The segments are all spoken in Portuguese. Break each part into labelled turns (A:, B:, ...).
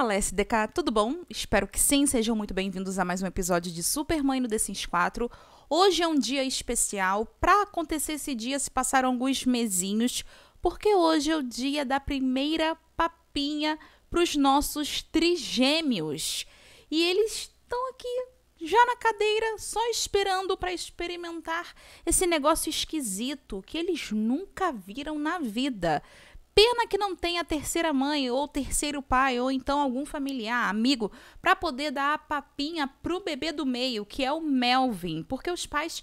A: Fala SDK, tudo bom? Espero que sim, sejam muito bem-vindos a mais um episódio de Super Mãe no The Sims 4. Hoje é um dia especial, para acontecer esse dia se passaram alguns mesinhos, porque hoje é o dia da primeira papinha para os nossos trigêmeos. E eles estão aqui já na cadeira, só esperando para experimentar esse negócio esquisito que eles nunca viram na vida. Pena que não tenha terceira mãe ou terceiro pai ou então algum familiar, amigo, para poder dar a papinha pro bebê do meio, que é o Melvin, porque os pais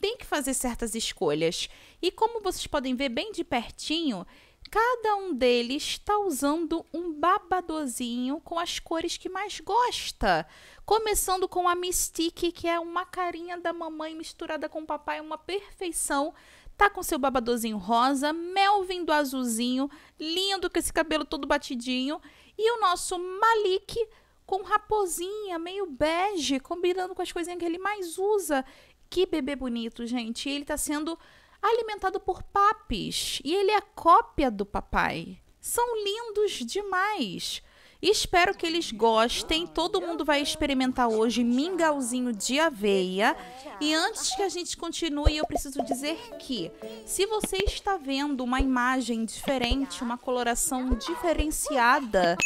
A: têm que fazer certas escolhas. E como vocês podem ver bem de pertinho, cada um deles está usando um babadozinho com as cores que mais gosta. Começando com a Mystique, que é uma carinha da mamãe misturada com o papai, uma perfeição. Tá com seu babadorzinho rosa, Melvin do azulzinho, lindo com esse cabelo todo batidinho. E o nosso Malik com raposinha, meio bege, combinando com as coisinhas que ele mais usa. Que bebê bonito, gente. ele tá sendo alimentado por papis. E ele é cópia do papai. São lindos demais. Espero que eles gostem. Todo mundo vai experimentar hoje mingauzinho de aveia. E antes que a gente continue, eu preciso dizer que se você está vendo uma imagem diferente, uma coloração diferenciada,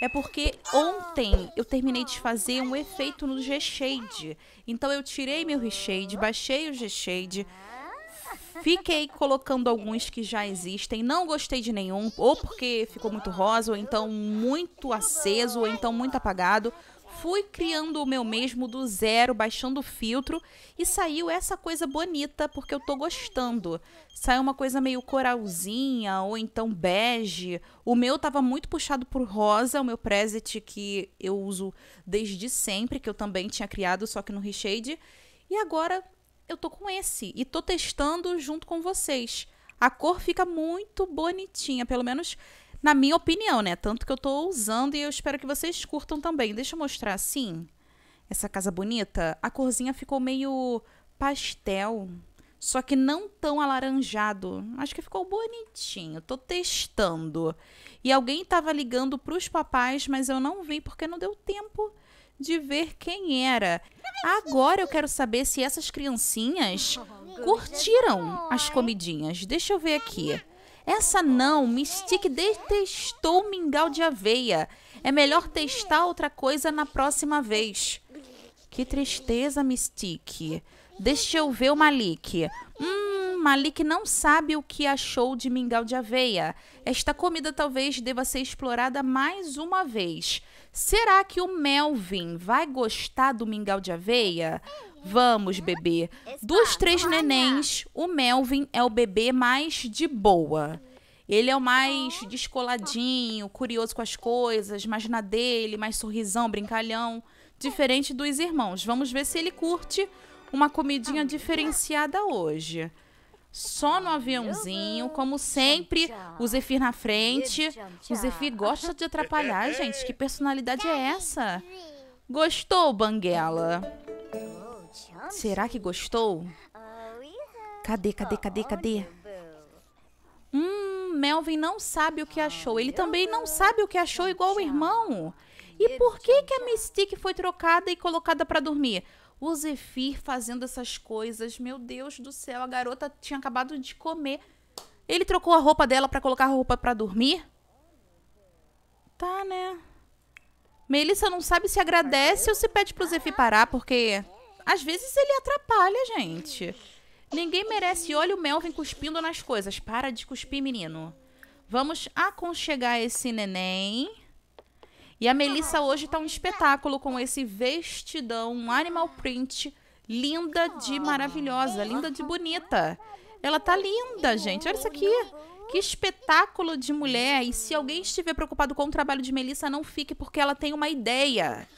A: é porque ontem eu terminei de fazer um efeito no G-Shade. Então eu tirei meu G-Shade, baixei o G-Shade, Fiquei colocando alguns que já existem, não gostei de nenhum, ou porque ficou muito rosa, ou então muito aceso, ou então muito apagado. Fui criando o meu mesmo do zero, baixando o filtro, e saiu essa coisa bonita, porque eu tô gostando. Saiu uma coisa meio coralzinha, ou então bege. O meu tava muito puxado por rosa, o meu preset que eu uso desde sempre, que eu também tinha criado, só que no Reshade. E agora eu tô com esse e tô testando junto com vocês. A cor fica muito bonitinha, pelo menos na minha opinião, né? Tanto que eu tô usando e eu espero que vocês curtam também. Deixa eu mostrar assim. Essa casa bonita, a corzinha ficou meio pastel, só que não tão alaranjado. Acho que ficou bonitinho. Tô testando. E alguém tava ligando para os papais, mas eu não vi porque não deu tempo de ver quem era. Agora eu quero saber se essas criancinhas curtiram as comidinhas. Deixa eu ver aqui. Essa não, Mystique detestou mingau de aveia. É melhor testar outra coisa na próxima vez. Que tristeza, Mystique. Deixa eu ver o Malik. Hum, Malik não sabe o que achou de mingau de aveia. Esta comida talvez deva ser explorada mais uma vez. Será que o Melvin vai gostar do mingau de aveia? Vamos, bebê. Dos tá três nenéns, o Melvin é o bebê mais de boa. Ele é o mais descoladinho, curioso com as coisas, mais na dele, mais sorrisão, brincalhão. Diferente dos irmãos. Vamos ver se ele curte uma comidinha diferenciada hoje só no aviãozinho, como sempre, o Zephyr na frente. O Zephyr gosta de atrapalhar, gente. Que personalidade é essa? Gostou, Banguela? Será que gostou? Cadê, cadê, cadê, cadê? Hum, Melvin não sabe o que achou. Ele também não sabe o que achou igual o irmão. E por que, que a Mystique foi trocada e colocada para dormir? O Zefir fazendo essas coisas. Meu Deus do céu, a garota tinha acabado de comer. Ele trocou a roupa dela para colocar a roupa para dormir? Tá, né? Melissa não sabe se agradece ou se pede pro Zefir parar, porque às vezes ele atrapalha, gente. Ninguém merece. Olha o Melvin cuspindo nas coisas. Para de cuspir, menino. Vamos aconchegar esse neném. E a Melissa hoje tá um espetáculo com esse vestidão, um animal print, linda de maravilhosa, linda de bonita. Ela tá linda, gente. Olha isso aqui. Que espetáculo de mulher. E se alguém estiver preocupado com o trabalho de Melissa, não fique, porque ela tem uma ideia.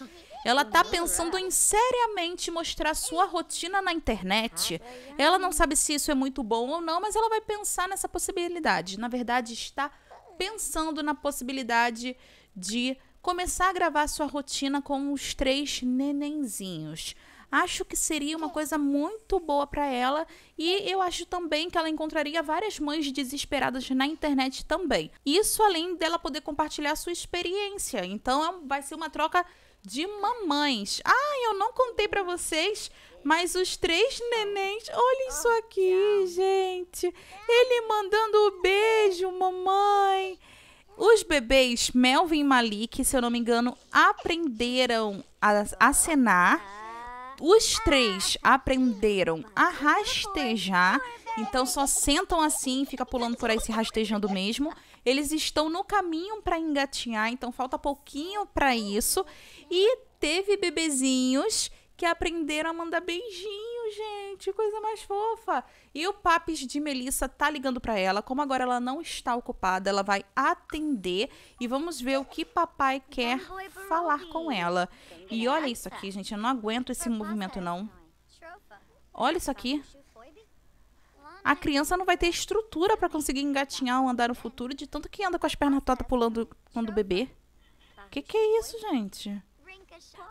A: Ela tá pensando em seriamente mostrar sua rotina na internet. Ela não sabe se isso é muito bom ou não, mas ela vai pensar nessa possibilidade. Na verdade, está pensando na possibilidade de começar a gravar sua rotina com os três nenenzinhos. Acho que seria uma é. coisa muito boa para ela e eu acho também que ela encontraria várias mães desesperadas na internet também. Isso além dela poder compartilhar sua experiência. Então é vai ser uma troca de mamães. Ah, eu não contei para vocês, mas os três nenéns, olhem isso ah, aqui, gente. Ele mandando o um beijo, mamãe. Os bebês Melvin e Malik, se eu não me engano, aprenderam a acenar. Os três aprenderam a rastejar, então só sentam assim, fica pulando por aí se rastejando mesmo. Eles estão no caminho para engatinhar, então falta pouquinho para isso. E teve bebezinhos que aprenderam a mandar beijinho gente, coisa mais fofa. E o papis de Melissa tá ligando para ela. Como agora ela não está ocupada, ela vai atender e vamos ver o que papai quer falar com ela. E olha isso aqui, gente, eu não aguento esse movimento não. Olha isso aqui. A criança não vai ter estrutura para conseguir engatinhar ou andar no futuro de tanto que anda com as pernas tortas pulando quando bebê. Que que é isso, gente?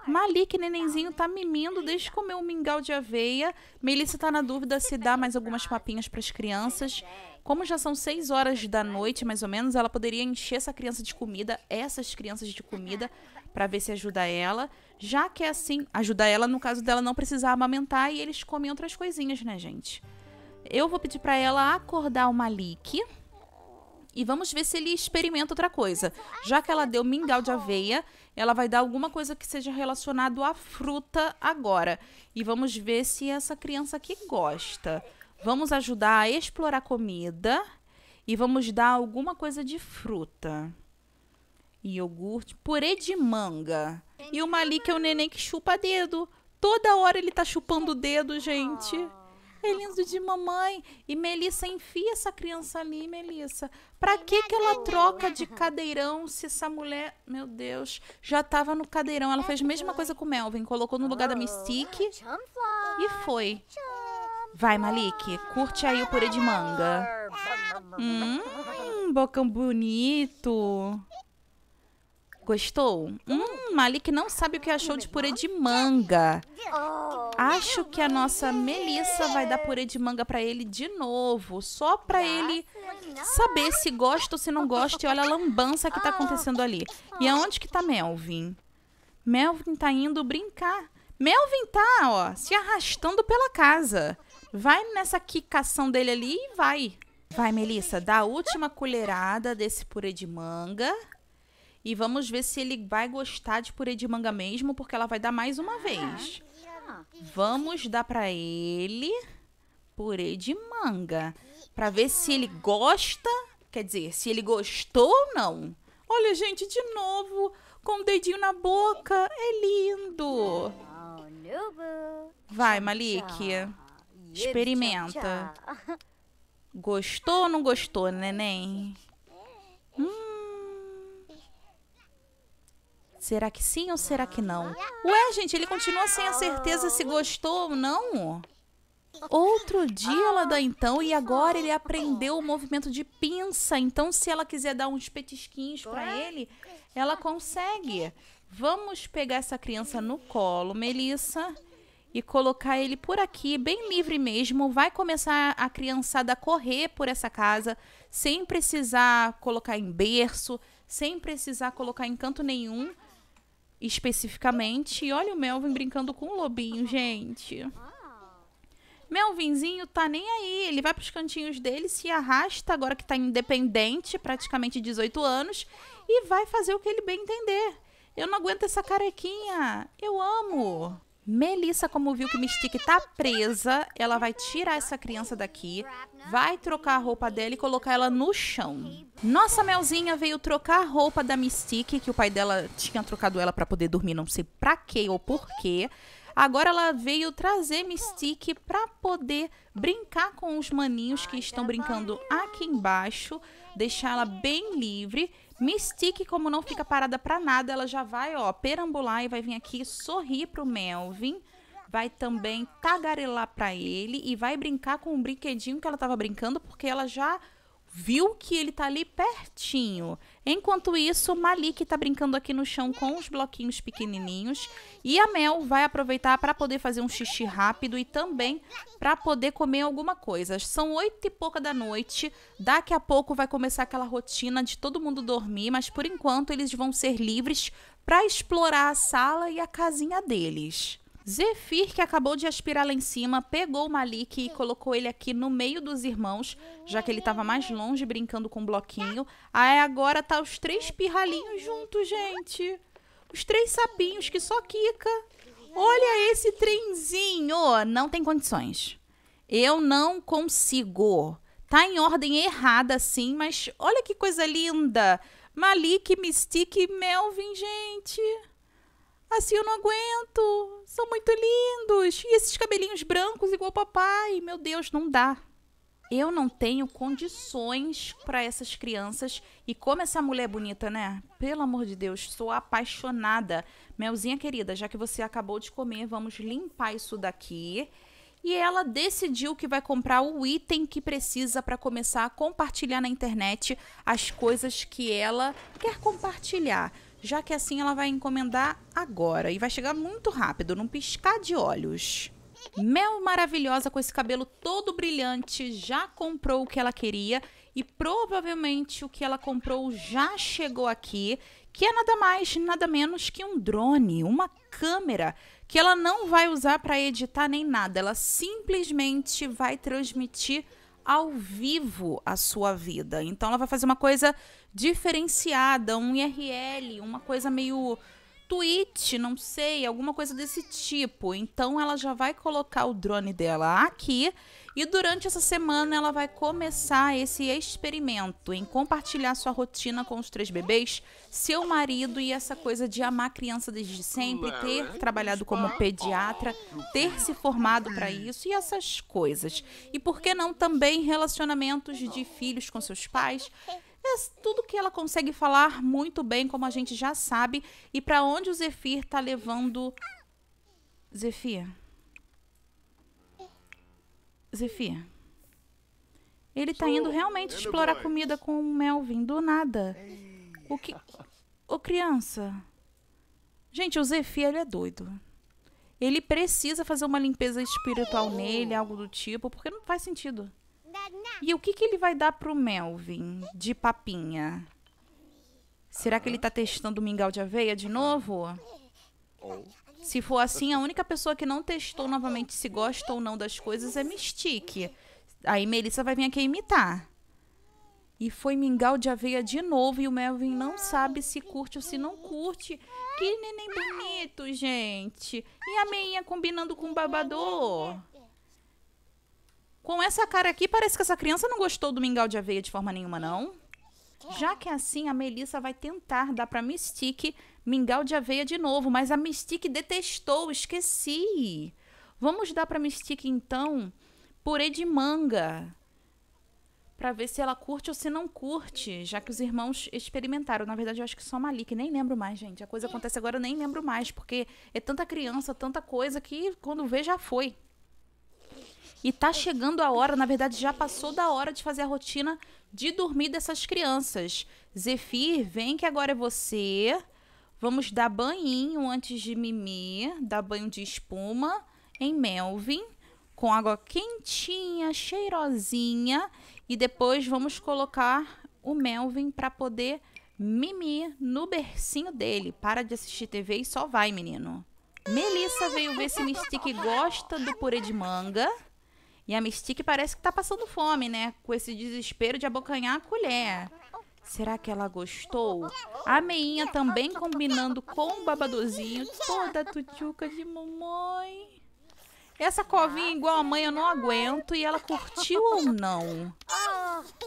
A: Malik, nenenzinho, tá mimindo eu comer um mingau de aveia. Melissa tá na dúvida se dá mais algumas papinhas para as crianças. Como já são 6 horas da noite, mais ou menos, ela poderia encher essa criança de comida, essas crianças de comida, para ver se ajuda ela. Já que é assim, ajudar ela no caso dela não precisar amamentar e eles comem outras coisinhas, né, gente? Eu vou pedir para ela acordar o Malik e vamos ver se ele experimenta outra coisa. Já que ela deu mingau de tá aveia, ela vai dar alguma coisa que seja relacionado à fruta agora. E vamos ver se essa criança aqui gosta. Vamos ajudar a explorar comida e vamos dar alguma coisa de fruta. Iogurte, purê de manga. E o Malik é o neném que chupa dedo. Toda hora ele tá chupando o dedo, gente. Ah é lindo de mamãe. E Melissa enfia essa criança ali, Melissa. Pra que que ela troca né? de cadeirão se essa mulher, meu Deus, já tava no cadeirão? Ela fez a mesma coisa com o Melvin, colocou no lugar da Mystique oh, e foi. Vai, Malik, curte aí o purê de manga. Hum, bocão bonito. Gostou? Hum, Malik não sabe o que achou de purê de manga. Oh, Acho que a nossa Melissa vai dar purê de manga para ele de novo, só para ele saber se gosta ou se não gosta e olha a lambança que tá acontecendo ali. E aonde que tá Melvin? Melvin tá indo brincar. Melvin tá, ó, se arrastando pela casa. Vai nessa quicação dele ali e vai. Vai, Melissa, dá a última colherada desse purê de manga. E vamos ver se ele vai gostar de purê de manga mesmo, porque ela vai dar mais uma vez. Vamos dar para ele purê de manga para ver se ele gosta, quer dizer, se ele gostou ou não. Olha, gente, de novo, com o dedinho na boca, é lindo. Vai, Malik. Experimenta. Gostou ou não gostou, neném? É. Hum. Será que sim ou será que não? Ué, gente, ele continua sem a certeza se gostou ou não. Outro dia ela dá então e agora ele aprendeu o movimento de pinça. Então, se ela quiser dar uns petisquinhos para ele, ela consegue. Vamos pegar essa criança no colo, Melissa, e colocar ele por aqui, bem livre mesmo. Vai começar a criançada a correr por essa casa, sem precisar colocar em berço, sem precisar colocar em canto nenhum especificamente. E olha o Melvin brincando com o lobinho, gente. Melvinzinho tá nem aí, ele vai pros cantinhos dele, se arrasta agora que tá independente, praticamente 18 anos, e vai fazer o que ele bem entender. Eu não aguento essa carequinha. Eu amo. Melissa, como viu que Mystique tá presa, ela vai tirar essa criança daqui, vai trocar a roupa dela e colocar ela no chão. Nossa Melzinha veio trocar a roupa da Mystique, que o pai dela tinha trocado ela para poder dormir, não sei pra quê ou por quê. Agora ela veio trazer Mystique para poder brincar com os maninhos que estão brincando aqui embaixo, deixar ela bem livre Mystique, como não fica parada pra nada, ela já vai, ó, perambular e vai vir aqui sorrir pro Melvin. Vai também tagarelar pra ele e vai brincar com o brinquedinho que ela tava brincando, porque ela já viu que ele tá ali pertinho. Enquanto isso, Malik tá brincando aqui no chão com os bloquinhos pequenininhos e a Mel vai aproveitar para poder fazer um xixi rápido e também para poder comer alguma coisa. São oito e pouca da noite, daqui a pouco vai começar aquela rotina de todo mundo dormir, mas por enquanto eles vão ser livres para explorar a sala e a casinha deles. Zephyr, que acabou de aspirar lá em cima, pegou o Malik e colocou ele aqui no meio dos irmãos, já que ele estava mais longe brincando com o bloquinho. Aí agora tá os três pirralinhos juntos, gente. Os três sapinhos que só quica. Olha esse trenzinho. Não tem condições. Eu não consigo. Tá em ordem errada, sim, mas olha que coisa linda. Malik, Mystique, Melvin, gente. Assim eu não aguento. São muito lindos. E esses cabelinhos brancos igual papai. Meu Deus, não dá. Eu não tenho condições para essas crianças. E como essa mulher é bonita, né? Pelo amor de Deus, sou apaixonada. Melzinha querida, já que você acabou de comer, vamos limpar isso daqui. E ela decidiu que vai comprar o item que precisa para começar a compartilhar na internet as coisas que ela quer compartilhar já que assim ela vai encomendar agora e vai chegar muito rápido, num piscar de olhos. Mel maravilhosa com esse cabelo todo brilhante, já comprou o que ela queria e provavelmente o que ela comprou já chegou aqui, que é nada mais, nada menos que um drone, uma câmera que ela não vai usar para editar nem nada, ela simplesmente vai transmitir ao vivo a sua vida. Então ela vai fazer uma coisa diferenciada, um IRL, uma coisa meio tweet, não sei, alguma coisa desse tipo. Então ela já vai colocar o drone dela aqui e durante essa semana ela vai começar esse experimento em compartilhar sua rotina com os três bebês, seu marido e essa coisa de amar criança desde sempre, ter é trabalhado como pediatra, ter se formado para isso e essas coisas. E por que não também relacionamentos de filhos com seus pais? É tudo que ela consegue falar muito bem, como a gente já sabe, e para onde o Zefir tá levando Zefir. Zefir. Ele tá indo realmente explorar comida com o Melvin do nada. O que Ô criança. Gente, o Zefir ele é doido ele precisa fazer uma limpeza espiritual nele, algo do tipo, porque não faz sentido. E o que, que ele vai dar pro Melvin de papinha? Será que ele tá testando o mingau de aveia de novo? Se for assim, a única pessoa que não testou novamente se gosta ou não das coisas é Mystique. Aí Melissa vai vir aqui imitar. E foi mingau de aveia de novo e o Melvin não sabe se curte ou se não curte. Que neném bonito, gente. E a meinha combinando com o babador. Com essa cara aqui, parece que essa criança não gostou do mingau de aveia de forma nenhuma, não. Já que é assim, a Melissa vai tentar dar pra Mystique mingau de aveia de novo, mas a Mystique detestou, esqueci. Vamos dar pra Mystique, então, purê de manga. Pra ver se ela curte ou se não curte, já que os irmãos experimentaram. Na verdade, eu acho que só Malik, nem lembro mais, gente. A coisa acontece agora, eu nem lembro mais, porque é tanta criança, tanta coisa que quando vê já foi. E tá chegando a hora, na verdade já passou da hora de fazer a rotina de dormir dessas crianças. Zefir, vem que agora é você. Vamos dar banho antes de mimir, dar banho de espuma em Melvin com água quentinha, cheirosinha e depois vamos colocar o Melvin para poder mimir no bercinho dele. Para de assistir TV e só vai, menino. Melissa veio ver se o Mystique gosta do purê de manga. E a Mystique parece que tá passando fome, né? Com esse desespero de abocanhar a colher. Será que ela gostou? A meinha também combinando com o babadozinho. Toda tuchuca de mamãe. Essa covinha igual a mãe eu não aguento. E ela curtiu ou não?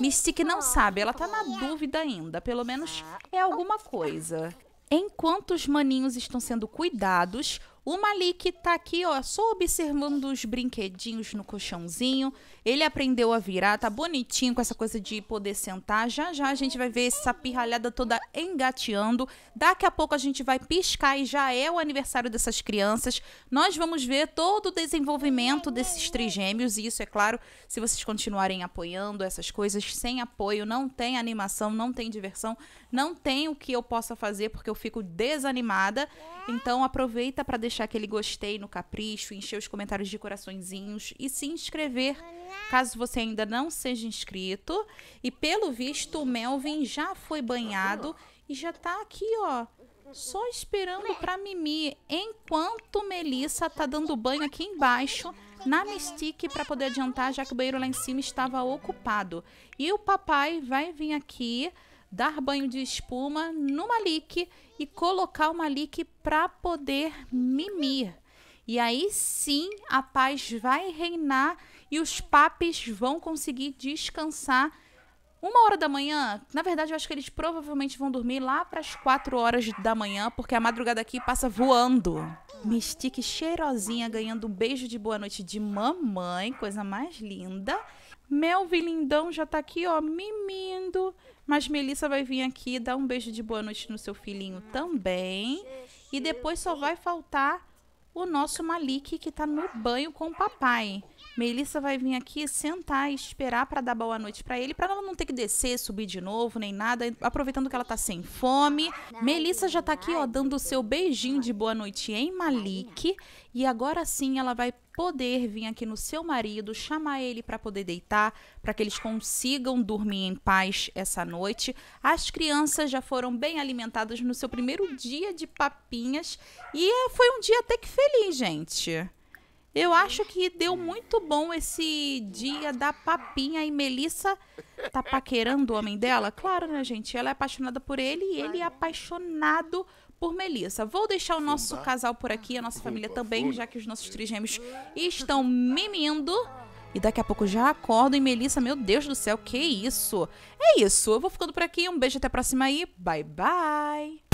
A: Mystique não sabe. Ela tá na dúvida ainda. Pelo menos é alguma coisa. Enquanto os maninhos estão sendo cuidados, o Malik tá aqui, ó, só observando os brinquedinhos no colchãozinho. Ele aprendeu a virar, tá bonitinho com essa coisa de poder sentar. Já já a gente vai ver essa pirralhada toda engateando. Daqui a pouco a gente vai piscar e já é o aniversário dessas crianças. Nós vamos ver todo o desenvolvimento desses trigêmeos e isso é claro, se vocês continuarem apoiando essas coisas, sem apoio não tem animação, não tem diversão, não tem o que eu possa fazer porque eu fico desanimada. Então aproveita para deixar aquele gostei no capricho, encher os comentários de coraçõezinhos e se inscrever, caso você ainda não seja inscrito. E pelo visto, o Melvin já foi banhado e já tá aqui, ó, só esperando para mimir, enquanto Melissa tá dando banho aqui embaixo na Mystique para poder adiantar, já que o banheiro lá em cima estava ocupado. E o papai vai vir aqui dar banho de espuma no Malik e colocar o Malik para poder mimir. E aí sim a paz vai reinar e os papis vão conseguir descansar uma hora da manhã. Na verdade, eu acho que eles provavelmente vão dormir lá para as quatro horas da manhã, porque a madrugada aqui passa voando. Mystique cheirosinha ganhando um beijo de boa noite de mamãe, coisa mais linda. Melvin lindão já tá aqui, ó, mimindo. Mas Melissa vai vir aqui dar um beijo de boa noite no seu filhinho ah, também. E depois só vai faltar o nosso Malik que tá no banho com o papai. Melissa vai vir aqui sentar e esperar para dar boa noite para ele, para ela não ter que descer, subir de novo, nem nada, aproveitando que ela tá sem fome. Melissa já tá aqui, ó, dando o seu beijinho de boa noite em Malik, e agora sim ela vai poder vir aqui no seu marido, chamar ele para poder deitar, para que eles consigam dormir em paz essa noite. As crianças já foram bem alimentadas no seu primeiro dia de papinhas e foi um dia até que feliz, gente. Eu acho que deu muito bom esse dia da papinha e Melissa tá paquerando o homem dela. Claro, né, gente? Ela é apaixonada por ele e ele é apaixonado por Melissa. Vou deixar o nosso casal por aqui, a nossa família também, já que os nossos trigêmeos estão mimindo. E daqui a pouco já acordo e Melissa, meu Deus do céu, que isso? É isso. Eu vou ficando por aqui. Um beijo até a próxima aí. Bye bye.